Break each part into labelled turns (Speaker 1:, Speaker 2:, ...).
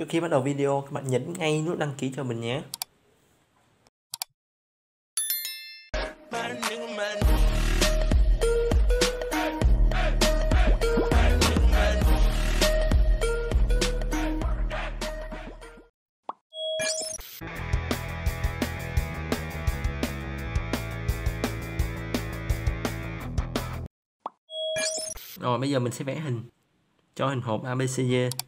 Speaker 1: Trước khi bắt đầu video, các bạn nhấn ngay nút đăng ký cho mình nhé. Rồi bây giờ mình sẽ vẽ hình cho hình hộp ABCD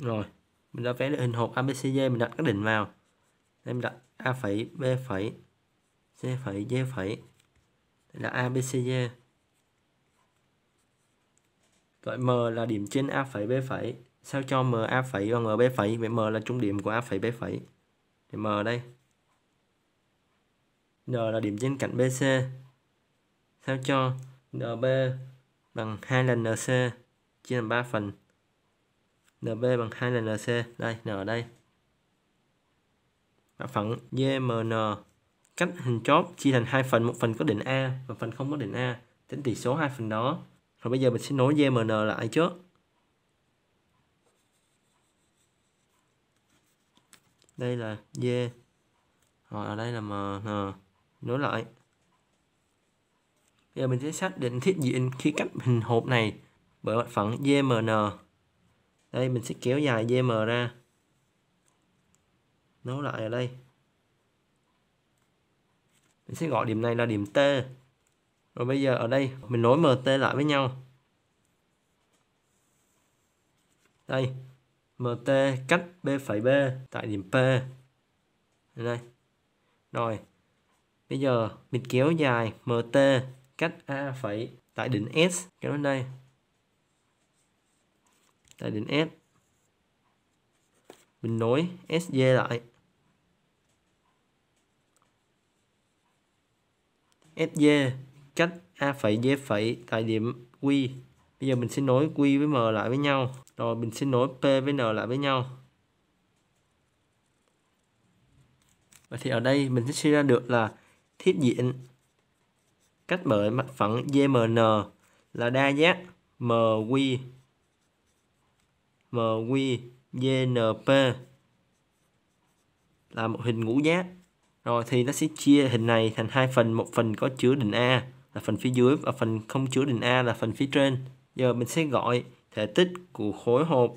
Speaker 1: rồi mình đã vẽ được hình hộp abcd mình đặt các đỉnh vào em đặt a phẩy b phẩy c phẩy d phẩy đây là abcd gọi m là điểm trên a phẩy b phẩy sao cho m a phẩy bằng m b phẩy vậy m là trung điểm của a phẩy b phẩy thì m đây n là điểm trên cạnh bc sao cho nb bằng 2 lần nc chia làm 3 phần NB bằng 2 lần NC. Đây, N ở đây. mặt phẳng JMN cách hình chóp chia thành hai phần, một phần có đỉnh A và phần không có đỉnh A. Tính tỷ số hai phần đó. Rồi bây giờ mình sẽ nối JMN lại trước. Đây là J. Rồi ở đây là MN. Nối lại. Bây giờ mình sẽ xác định thiết diện khi cách hình hộp này bởi mặt phẳng JMN đây mình sẽ kéo dài GM ra nối lại ở đây mình sẽ gọi điểm này là điểm T rồi bây giờ ở đây mình nối MT lại với nhau đây MT cách B phẩy B tại điểm P đây rồi bây giờ mình kéo dài MT cách A phẩy tại đỉnh S kéo đến đây ta đến S mình nối SG lại SG cách A phẩy D phẩy tại điểm Q bây giờ mình sẽ nối Q với M lại với nhau rồi mình sẽ nối P với N lại với nhau và thì ở đây mình sẽ suy ra được là thiết diện cách bởi mặt phẳng GMN là đa giác MQ MQNP là một hình ngũ giác rồi thì nó sẽ chia hình này thành hai phần một phần có chứa đỉnh A là phần phía dưới và phần không chứa đỉnh A là phần phía trên giờ mình sẽ gọi thể tích của khối hộp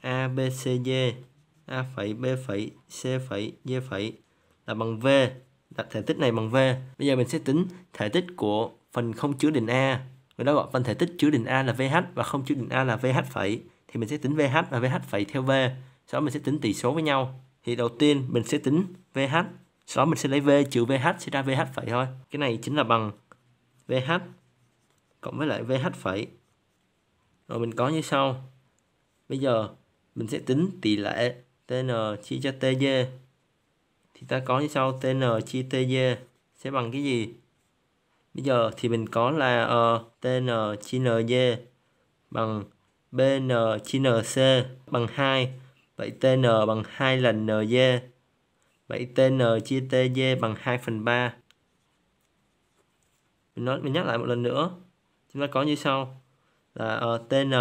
Speaker 1: ABCD A phẩy B phẩy C phẩy D phẩy là bằng V đặt thể tích này bằng V bây giờ mình sẽ tính thể tích của phần không chứa đỉnh A người ta gọi phần thể tích chứa đỉnh A là VH và không chứa đỉnh A là VH phẩy thì mình sẽ tính VH và VH phẩy theo V sau đó mình sẽ tính tỷ số với nhau thì đầu tiên mình sẽ tính VH sau đó mình sẽ lấy V trừ VH sẽ ra VH phẩy thôi cái này chính là bằng VH cộng với lại VH phẩy rồi mình có như sau bây giờ mình sẽ tính tỷ lệ TN chia cho TG thì ta có như sau TN chia TG sẽ bằng cái gì bây giờ thì mình có là uh, TN chia NG bằng BN chia NC bằng 2. Vậy TN bằng 2 lần ND. Vậy TN chia TD bằng 2 phần 3. Mình, nói, mình nhắc lại một lần nữa. Chúng ta có như sau. Là uh, ờ, TN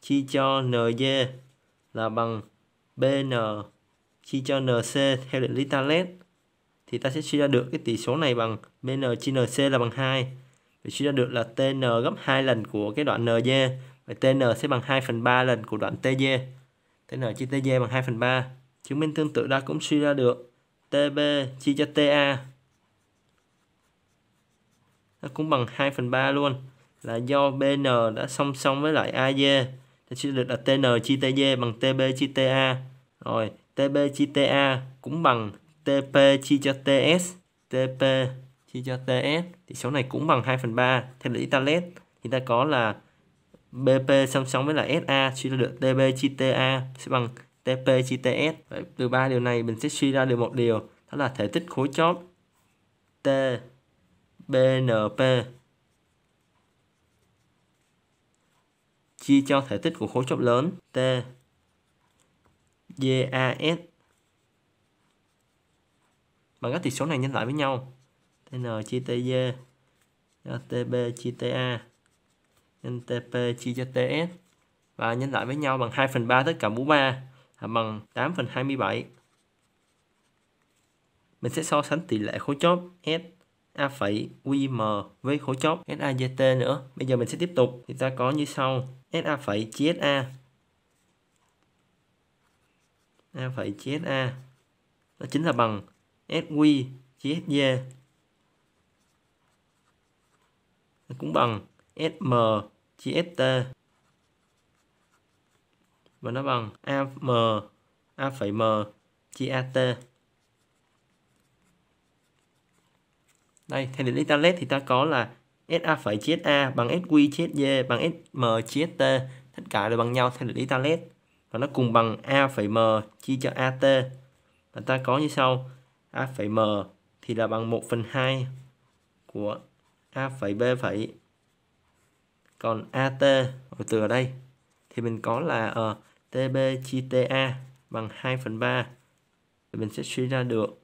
Speaker 1: chia cho ND là bằng BN chia cho NC theo định lý Talet. Thì ta sẽ suy ra được cái tỷ số này bằng BN chia NC là bằng 2. thì suy ra được là TN gấp 2 lần của cái đoạn ND và TN sẽ bằng 2 phần 3 lần của đoạn TD. TN chia TD bằng 2 phần 3. Chứng minh tương tự đã cũng suy ra được. TB chia cho TA. Nó cũng bằng 2 phần 3 luôn. Là do BN đã song song với lại AD. Thì suy ra được là TN chia TD bằng TB chia TA. Rồi, TB chia TA cũng bằng TP chia cho TS. TP chia cho TS. Thì số này cũng bằng 2 phần 3. Theo lý ta led thì ta có là BP song song với là SA suy ra được TB chia TA sẽ bằng TP chia TS. Vậy từ ba điều này mình sẽ suy ra được một điều đó là thể tích khối chóp T BNP chia cho thể tích của khối chóp lớn T GAS bằng các tỉ số này nhân lại với nhau TN chia TG TB chia TA nhân TP chia cho TS và nhân lại với nhau bằng 2 phần 3 tất cả mũ 3 bằng 8 phần 27. Mình sẽ so sánh tỷ lệ khối chóp S A phẩy QM với khối chóp S A T nữa. Bây giờ mình sẽ tiếp tục thì ta có như sau S A phẩy chia S A A phẩy chia A đó chính là bằng S SQ chia SJ cũng bằng SM chia ST và nó bằng AM A phẩy M chia AT đây theo định lý Talet thì ta có là SA phẩy chia a bằng SQ chia SG bằng SM chia ST tất cả đều bằng nhau theo định lý Talet và nó cùng bằng A phẩy M chia cho AT và ta có như sau A phẩy M thì là bằng 1 phần 2 của A phẩy B phẩy còn AT rồi từ ở đây thì mình có là uh, ờ, TB chia TA bằng 2 phần 3 thì mình sẽ suy ra được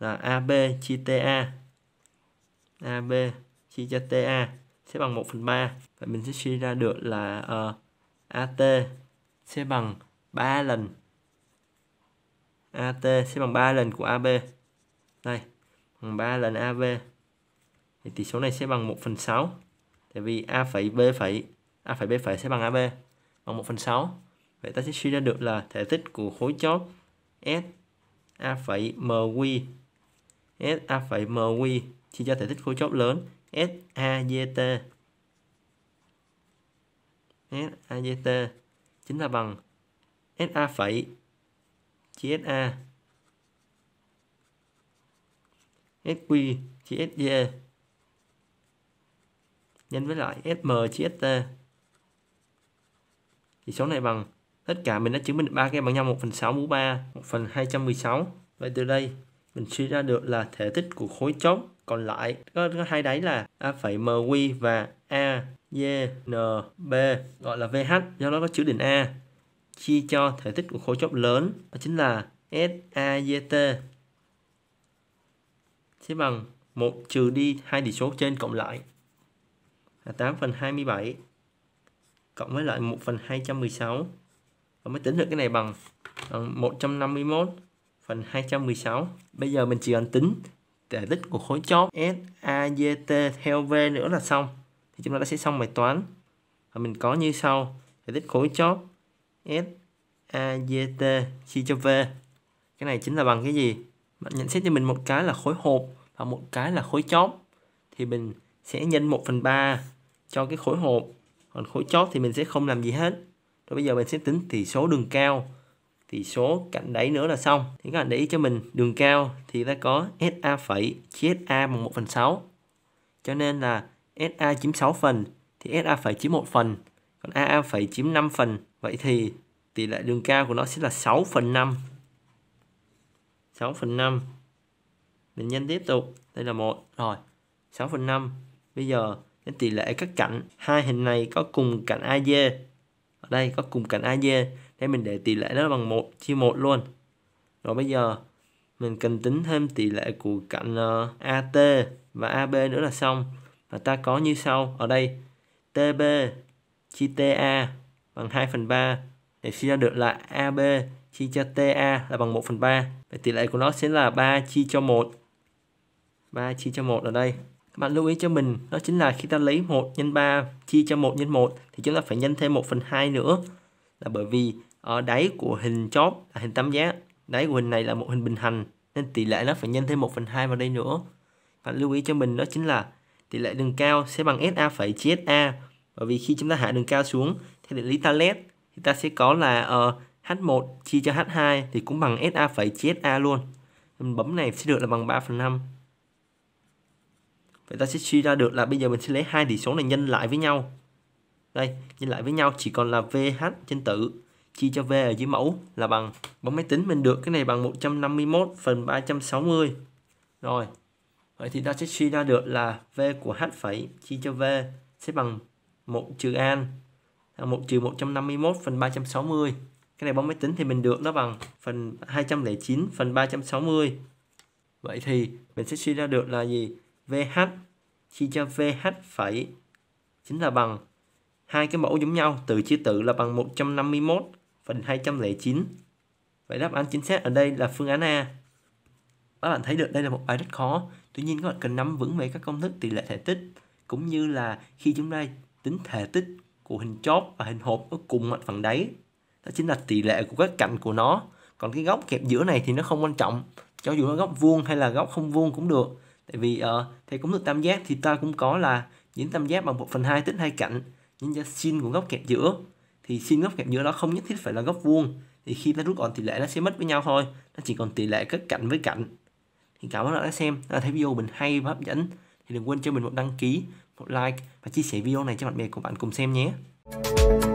Speaker 1: là AB chia TA AB chia cho TA sẽ bằng 1 phần 3 và mình sẽ suy ra được là uh, ờ, AT sẽ bằng 3 lần AT sẽ bằng 3 lần của AB đây bằng 3 lần AB thì tỷ số này sẽ bằng 1 phần 6 tại vì a phẩy b phẩy a phẩy b phẩy sẽ bằng ab bằng 1 phần 6 vậy ta sẽ suy ra được là thể tích của khối chóp s a phẩy mq s a phẩy mq chia cho thể tích khối chóp lớn s a d t s a d t chính là bằng s a phẩy chia s a SQ chia S SJ nhân với lại SM chia ST chỉ số này bằng tất cả mình đã chứng minh ba cái bằng nhau 1 phần 6 mũ 3 1 phần 216 vậy từ đây mình suy ra được là thể tích của khối chốt còn lại có, có hai đáy là a phẩy mq và a y n b gọi là vh do đó có chữ đỉnh a chia cho thể tích của khối chốt lớn đó chính là s a y t sẽ bằng một trừ đi hai chỉ số trên cộng lại là 8 phần 27 cộng với lại 1 phần 216 và mới tính được cái này bằng, bằng 151 phần 216 bây giờ mình chỉ cần tính thể tích của khối chóp S A SAJT theo V nữa là xong thì chúng ta đã sẽ xong bài toán và mình có như sau thể tích khối chóp S SAJT chia cho V cái này chính là bằng cái gì bạn nhận xét cho mình một cái là khối hộp và một cái là khối chóp thì mình sẽ nhân 1 phần 3 cho cái khối hộp còn khối chót thì mình sẽ không làm gì hết rồi bây giờ mình sẽ tính tỷ số đường cao tỷ số cạnh đáy nữa là xong thì các bạn để ý cho mình đường cao thì ta có SA phẩy chia SA bằng 1 phần 6 cho nên là SA chiếm 6 phần thì SA phẩy chiếm 1 phần còn AA phẩy chiếm 5 phần vậy thì tỷ lệ đường cao của nó sẽ là 6 phần 5 6 phần 5 mình nhân tiếp tục đây là một rồi 6 phần 5 bây giờ đến tỷ lệ các cạnh hai hình này có cùng cạnh AD ở đây có cùng cạnh AD để mình để tỷ lệ nó bằng 1 chia 1 luôn rồi bây giờ mình cần tính thêm tỷ lệ của cạnh uh, ờ, AT và AB nữa là xong và ta có như sau ở đây TB chia TA bằng 2 phần 3 để suy ra được là AB chia cho TA là bằng 1 phần 3 vậy tỷ lệ của nó sẽ là 3 chia cho 1 3 chia cho 1 ở đây bạn lưu ý cho mình đó chính là khi ta lấy 1 nhân 3 chia cho 1 nhân 1 thì chúng ta phải nhân thêm 1 phần 2 nữa là bởi vì ở ờ, đáy của hình chóp là hình tam giác đáy của hình này là một hình bình hành nên tỷ lệ nó phải nhân thêm 1 phần 2 vào đây nữa bạn lưu ý cho mình đó chính là tỷ lệ đường cao sẽ bằng SA phẩy chia SA bởi vì khi chúng ta hạ đường cao xuống theo định lý Talet thì ta sẽ có là uh, ờ, H1 chia cho H2 thì cũng bằng SA phẩy chia SA luôn mình bấm này sẽ được là bằng 3 phần 5 Vậy ta sẽ suy ra được là bây giờ mình sẽ lấy hai tỉ số này nhân lại với nhau. Đây, nhân lại với nhau chỉ còn là VH trên tử chia cho V ở dưới mẫu là bằng bấm máy tính mình được cái này bằng 151 phần 360. Rồi. Vậy thì ta sẽ suy ra được là V của H phẩy chia cho V sẽ bằng 1 trừ an là 1 trừ 151 phần 360. Cái này bấm máy tính thì mình được nó bằng phần 209 phần 360. Vậy thì mình sẽ suy ra được là gì? VH chia cho VH phẩy chính là bằng hai cái mẫu giống nhau từ chia tự là bằng 151 phần 209 Vậy đáp án chính xác ở đây là phương án A Các bạn thấy được đây là một bài rất khó Tuy nhiên các bạn cần nắm vững về các công thức tỷ lệ thể tích Cũng như là khi chúng ta tính thể tích của hình chóp và hình hộp ở cùng mặt phẳng đáy Đó chính là tỷ lệ của các cạnh của nó Còn cái góc kẹp giữa này thì nó không quan trọng Cho dù nó góc vuông hay là góc không vuông cũng được tại vì uh, ờ, theo cũng được tam giác thì ta cũng có là những tam giác bằng 1 phần 2 tích hai cạnh nhân cho sin của góc kẹp giữa thì sin góc kẹp giữa đó không nhất thiết phải là góc vuông thì khi ta rút gọn tỷ lệ nó sẽ mất với nhau thôi nó chỉ còn tỷ lệ các cạnh với cạnh thì cảm ơn các đã xem đã thấy video mình hay và hấp dẫn thì đừng quên cho mình một đăng ký một like và chia sẻ video này cho bạn bè của bạn cùng xem nhé Thank you